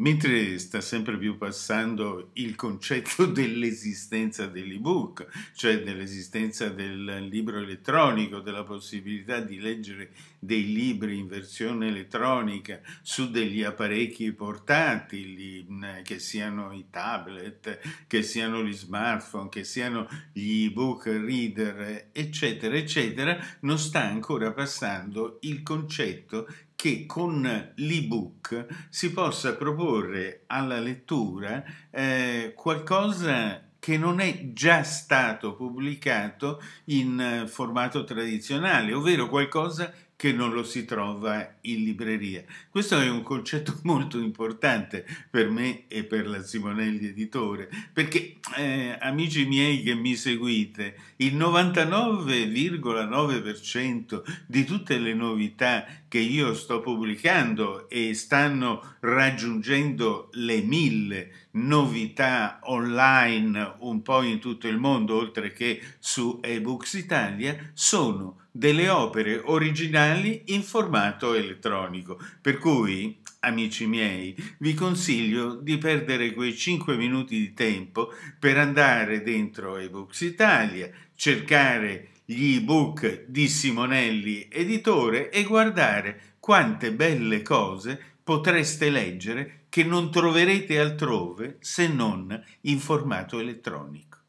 mentre sta sempre più passando il concetto dell'esistenza dell'ebook, cioè dell'esistenza del libro elettronico, della possibilità di leggere dei libri in versione elettronica su degli apparecchi portatili, che siano i tablet, che siano gli smartphone, che siano gli ebook reader, eccetera, eccetera, non sta ancora passando il concetto che con l'ebook si possa proporre alla lettura eh, qualcosa che non è già stato pubblicato in eh, formato tradizionale, ovvero qualcosa che non lo si trova in libreria. Questo è un concetto molto importante per me e per la Simonelli editore, perché eh, amici miei che mi seguite, il 99,9% di tutte le novità che io sto pubblicando e stanno raggiungendo le mille novità online un po' in tutto il mondo, oltre che su eBooks Italia, sono delle opere originali in formato elettronico. Per cui, amici miei, vi consiglio di perdere quei 5 minuti di tempo per andare dentro eBooks Italia, cercare gli ebook di Simonelli editore e guardare quante belle cose potreste leggere che non troverete altrove se non in formato elettronico.